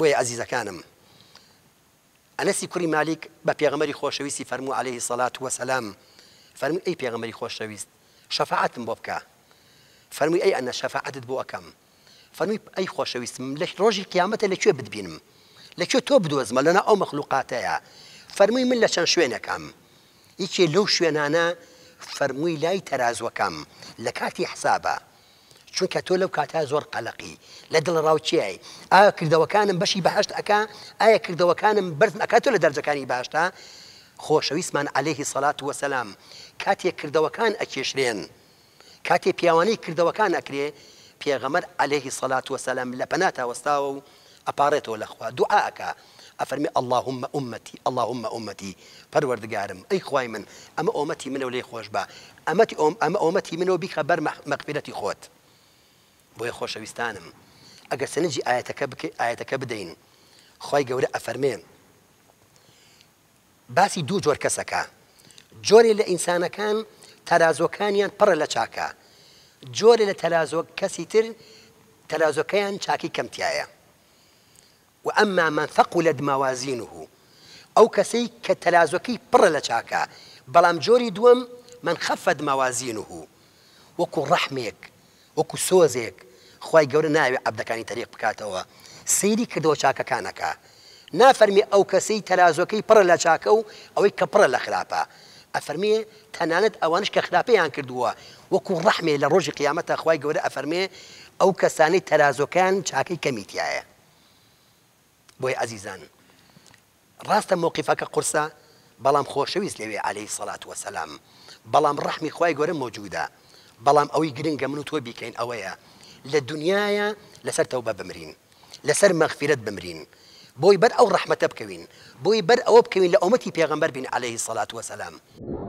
بۆیە عزیزەکانم ئەنەسی کوڕی مالیک بە پێغەمەری خۆشەویستی فەرمو عليه سەلات وەسەلام فەرمو ئەی پێغەمەری خۆشەویست شەفاعتم بۆ بکە فەرمووی ئەی ئەنە شەفاعتت بۆ اي فەرمووی ئەی خۆشەویستم لە ڕۆژی قیامەتە لەکوێ بدبینم لەکوێ تۆ بدۆزمە لەنا ئەو مەخلوقاتەیە فەرمووی من لە چەند يكي لو لەو شوێنانە فەرمووی لای تەازوەکەم لە کاتی چونکە تۆ لەو کاتە زۆر قەلقی لە دڵ ڕاوچیایی ئایا کردەوەکانم بەشی بەهشت ئەک ئایا کردەوەکانم برزن ئەکات تۆ لە دەرجەکانی باشتا خۆشەویستمان عليهەیهی سەلات وەسەسلام کاتێک کردەوەکان ئەکێشرێن کاتێک پیاوانەی کردەوەکان ئەکرێ پێغەمەر عليهەیهی سەلات وەسەلام لە پەناتاوەستاوە و ئەپارێتەوە لەخوا دوعاکە. ئەفەرمی اللهم ئومەتی اللهم ئومەتی پەروەردگارم ئەی خوای من ئەمە ئۆمەتی منە و لێ خۆش بە ئەمەتی ئۆم ئەمە ئۆمەتی منەوە بیخە بەر مەقبلەتی خۆت. بۆیە خۆشەویستانم ئەگەر سنجی ئاەتەکە بکە ئاەتەکە بدەین خی گەورە ئەفەرمێن باسی دوو جۆر کەسەکە جۆرێ لە ئینسانەکان تەرازۆکانیان پڕە لە چاکە جۆرە لە تەلازۆ کەسی تر تەلازۆکەیان چاکی کەمتیایە و ئەمما من فەق لە دماوازین و ئەو کەسەی کە تەلازۆکەی پڕە لە چاکە بەڵام جۆری دووەم من خەفەت ماوازین و وەکو ڕەحمێک وەکو سۆزێک خی گەورە ناوێ عبدەکانی تەریق بکاتەوە سەیری کردەوە چاکەکانەکە نافەرمی ئەو کەسەی تەرازۆەکەی پڕە لە چاکە و ئەوەی کە پڕە لە خراپە ئەفەرمێ تەنانەت ئەوانش کە خراپەیان کردووە وەکو ڕحمێ لە ڕۆژی قیامەتە خی گەورە ئەفەرمێ ئەو کەسانی تەرازۆکان چاکەی کەمیتیایە بۆی عزیزان ڕاستە مووقیفەکە قورسە بەڵام خۆشەویست لەوێ عليهەی سەلات وەسەسلام بەڵام ڕحمی خی گەورە مۆجوودە بەڵام ئەوی گرنگگە من و تۆ بیکەین ئەوەیە لە لسر توبة بمرين لسر لەسەر بمرين بوي بر او رحمة بكوين بوي بر او بكوين لأمتي بيغمبر ئەومەتی عليه الصلاة والسلام